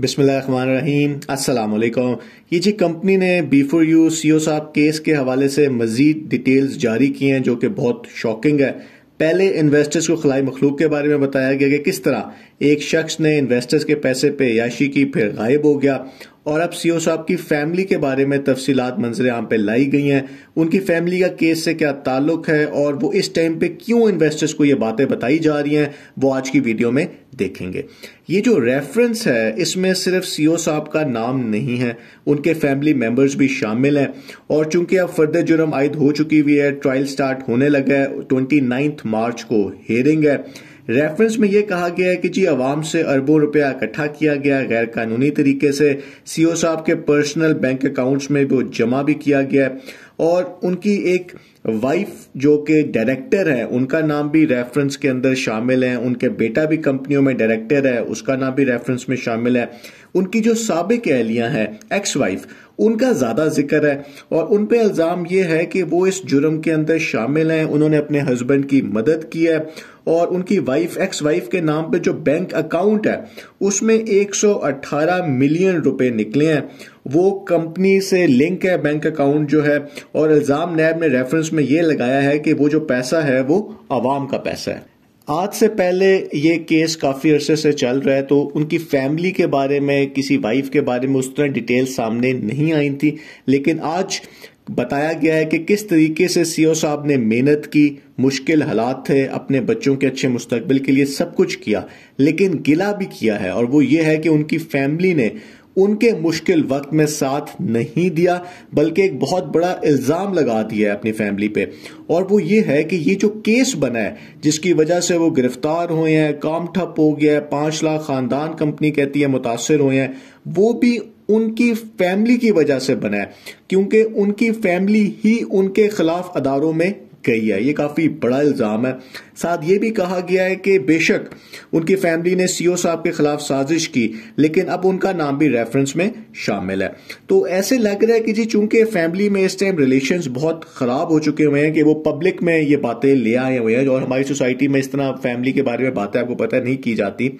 अस्सलाम वालेकुम ये जी कंपनी ने B four U C O साहब केस के हवाले से मज़ीद डिटेल्स जारी किए हैं जो कि बहुत शॉकिंग है पहले इन्वेस्टर्स को खलाई मखलूक के बारे में बताया गया कि किस तरह एक शख्स ने इन्वेस्टर्स के पैसे पे याशी की फिर गायब हो गया और अब सीओ साहब की फैमिली के बारे में तफसीलात मंजर आम पे लाई गई हैं उनकी फैमिली का केस से क्या ताल्लुक है और वो इस टाइम पे क्यों इन्वेस्टर्स को ये बातें बताई जा रही हैं वो आज की वीडियो में देखेंगे ये जो रेफरेंस है इसमें सिर्फ सीओ साहब का नाम नहीं है उनके फैमिली मेंबर्स भी शामिल हैं और चूंकि अब फर्दर जुर्म आयद हो चुकी हुई है ट्रायल स्टार्ट होने लगा है ट्वेंटी मार्च को हेयरिंग है रेफरेंस में यह कहा गया है कि जी आवाम से अरबों रुपया इकट्ठा किया गया गैर कानूनी तरीके से सीओ साहब के पर्सनल बैंक अकाउंट्स में वो जमा भी किया गया और उनकी एक वाइफ जो कि डायरेक्टर है उनका नाम भी रेफरेंस के अंदर शामिल है उनके बेटा भी कंपनियों में डायरेक्टर है उसका नाम भी रेफरेंस में शामिल है उनकी जो सबक एहलियाँ हैं एक्स वाइफ उनका ज़्यादा जिक्र है और उन पे इल्ज़ाम ये है कि वो इस जुर्म के अंदर शामिल हैं उन्होंने अपने हस्बैंड की मदद की है और उनकी वाइफ एक्स वाइफ के नाम पे जो बैंक अकाउंट है उसमें 118 मिलियन रुपए निकले हैं वो कंपनी से लिंक है बैंक अकाउंट जो है और इल्ज़ाम नैब ने रेफरेंस में ये लगाया है कि वो जो पैसा है वो अवाम का पैसा है आज से पहले ये केस काफ़ी अरसे से चल रहा है तो उनकी फैमिली के बारे में किसी वाइफ के बारे में उस तरह डिटेल सामने नहीं आई थी लेकिन आज बताया गया है कि किस तरीके से सीओ e साहब ने मेहनत की मुश्किल हालात थे अपने बच्चों के अच्छे मुस्तकबिल के लिए सब कुछ किया लेकिन गिला भी किया है और वो ये है कि उनकी फैमिली ने उनके मुश्किल वक्त में साथ नहीं दिया बल्कि एक बहुत बड़ा इल्ज़ाम लगा दिया है अपनी फैमिली पे और वो ये है कि ये जो केस बना है जिसकी वजह से वो गिरफ्तार हुए हैं काम ठप हो गया है पाँच लाख खानदान कंपनी कहती है मुतासर हुए हैं वो भी उनकी फैमिली की वजह से बना है क्योंकि उनकी फैमिली ही उनके खिलाफ अदारों में गई है ये काफ़ी बड़ा इल्ज़ाम है साथ ये भी कहा गया है कि बेशक उनकी फैमिली ने सीओ साहब के खिलाफ साजिश की लेकिन अब उनका नाम भी रेफरेंस में शामिल है तो ऐसे लग रहा है कि जी चूंकि फैमिली में इस टाइम रिलेशन बहुत ख़राब हो चुके हुए हैं कि वो पब्लिक में ये बातें ले आए हुए हैं और हमारी सोसाइटी में इस तरह फैमिली के बारे में बातें आपको पता नहीं की जाती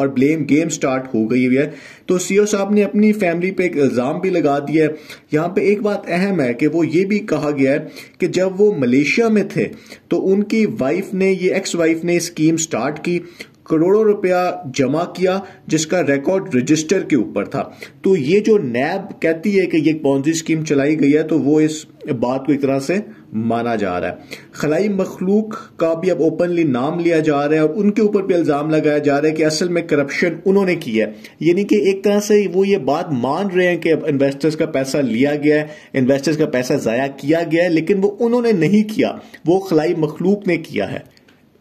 और ब्लेम गेम स्टार्ट हो गई हुई है तो सीओ साहब ने अपनी फैमिली पे एक इल्ज़ाम भी लगा दिया है यहाँ पर एक बात अहम है कि वो ये भी कहा गया है कि जब वो मलेशिया में थे तो उनकी वाइफ ने ये एक्स वाइफ ने स्कीम स्टार्ट की करोड़ों रुपया जमा किया जिसका रिकॉर्ड रजिस्टर के ऊपर था तो ये जो नैब कहती है कि ये पॉन्जी स्कीम चलाई गई है तो वो इस बात को एक तरह से माना जा रहा है खलाई मखलूक का भी अब ओपनली नाम लिया जा रहा है और उनके ऊपर भी इल्ज़ाम लगाया जा रहा है कि असल में करप्शन उन्होंने की है यानी कि एक तरह से वो ये बात मान रहे हैं कि अब इन्वेस्टर्स का पैसा लिया गया है इन्वेस्टर्स का पैसा ज़ाया किया गया है लेकिन वो उन्होंने नहीं किया वो खलाई मखलूक ने किया है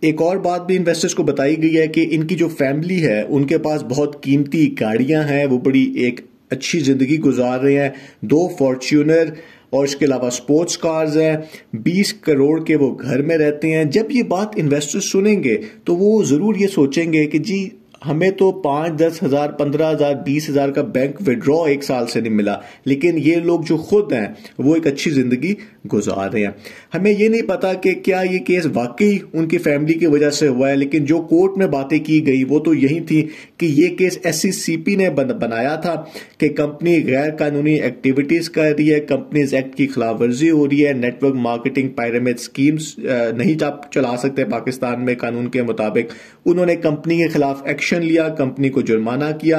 एक और बात भी इन्वेस्टर्स को बताई गई है कि इनकी जो फैमिली है उनके पास बहुत कीमती गाड़ियां हैं वो बड़ी एक अच्छी ज़िंदगी गुजार रहे हैं दो फॉर्च्यूनर और इसके अलावा स्पोर्ट्स कार्स हैं 20 करोड़ के वो घर में रहते हैं जब ये बात इन्वेस्टर्स सुनेंगे तो वो ज़रूर ये सोचेंगे कि जी हमें तो पाँच दस हज़ार पंद्रह हज़ार बीस हज़ार का बैंक विड्रॉ एक साल से नहीं मिला लेकिन ये लोग जो खुद हैं वो एक अच्छी ज़िंदगी गुजार रहे हैं हमें ये नहीं पता कि क्या ये केस वाकई उनकी फैमिली की वजह से हुआ है लेकिन जो कोर्ट में बातें की गई वो तो यही थी कि ये केस एस ने बनाया था कि कंपनी गैर कानूनी एक्टिविटीज़ कर रही है कंपनीज एक्ट की खिलाफवर्जी हो रही है नेटवर्क मार्केटिंग पैरामिड स्कीम्स नहीं चला सकते पाकिस्तान में कानून के मुताबिक उन्होंने कंपनी के खिलाफ एक्शन एक्शन लिया कंपनी को जुर्माना किया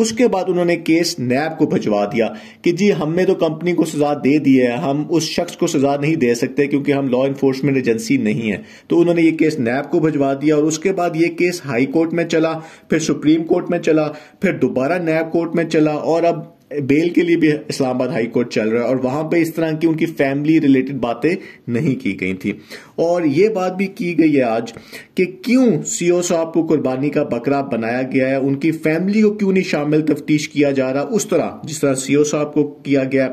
उसके बाद उन्होंने केस नैब को भिजवा दिया कि जी हमने तो कंपनी को सजा दे दी है हम उस शख्स को सजा नहीं दे सकते क्योंकि हम लॉ इन्फोर्समेंट एजेंसी नहीं है तो उन्होंने ये केस नैब को भिजवा दिया और उसके बाद ये केस हाई कोर्ट में चला फिर सुप्रीम कोर्ट में चला फिर दोबारा नैब कोर्ट में चला और अब बेल के लिए भी इस्लामाबाद हाई कोर्ट चल रहा है और वहां पे इस तरह की उनकी फैमिली रिलेटेड बातें नहीं की गई थी और ये बात भी की गई है आज कि क्यों सीओ साहब को कुर्बानी का बकरा बनाया गया है उनकी फैमिली को क्यों नहीं शामिल तफ्तीश किया जा रहा उस तरह जिस तरह सीओ साहब को किया गया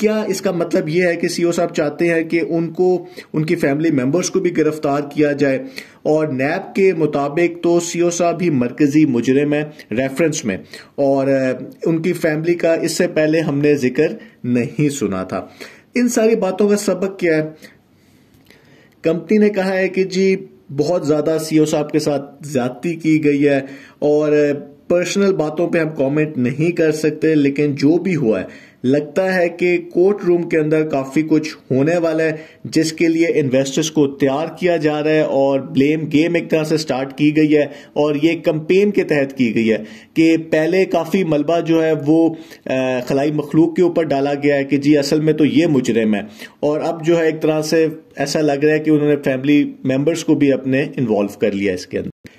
क्या इसका मतलब यह है कि सीओ साहब चाहते हैं कि उनको उनकी फैमिली मेंबर्स को भी गिरफ्तार किया जाए और नैब के मुताबिक तो सीओ साहब ही मरकजी मुजरम है रेफरेंस में और उनकी फैमिली का इससे पहले हमने जिक्र नहीं सुना था इन सारी बातों का सबक क्या है कंपनी ने कहा है कि जी बहुत ज़्यादा सीओ साहब के साथ ज्यादती की गई है और पर्सनल बातों पे हम कमेंट नहीं कर सकते लेकिन जो भी हुआ है लगता है कि कोर्ट रूम के अंदर काफ़ी कुछ होने वाला है जिसके लिए इन्वेस्टर्स को तैयार किया जा रहा है और ब्लेम गेम एक तरह से स्टार्ट की गई है और ये कंपेन के तहत की गई है कि पहले काफ़ी मलबा जो है वो खलाई मखलूक के ऊपर डाला गया है कि जी असल में तो ये मुजरिम है और अब जो है एक तरह से ऐसा लग रहा है कि उन्होंने फैमिली मेम्बर्स को भी अपने इन्वॉल्व कर लिया इसके अंदर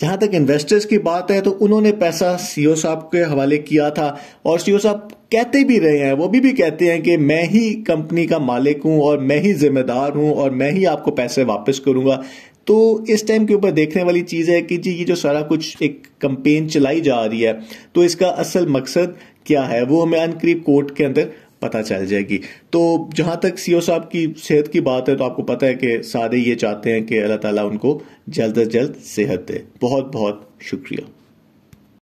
जहाँ तक इन्वेस्टर्स की बात है तो उन्होंने पैसा सीओ e साहब के हवाले किया था और सीओ e साहब कहते भी रहे हैं वो भी भी कहते हैं कि मैं ही कंपनी का मालिक हूँ और मैं ही जिम्मेदार हूँ और मैं ही आपको पैसे वापस करूंगा तो इस टाइम के ऊपर देखने वाली चीज़ है कि जी ये जो सारा कुछ एक कंपेन चलाई जा रही है तो इसका असल मकसद क्या है वो हमें अनक्रीप कोर्ट के अंदर पता चल जाएगी तो जहां तक सीओ साहब की सेहत की बात है तो आपको पता है कि सारे ये चाहते हैं कि अल्लाह ताला उनको जल्द अज जल्द सेहत दे बहुत बहुत शुक्रिया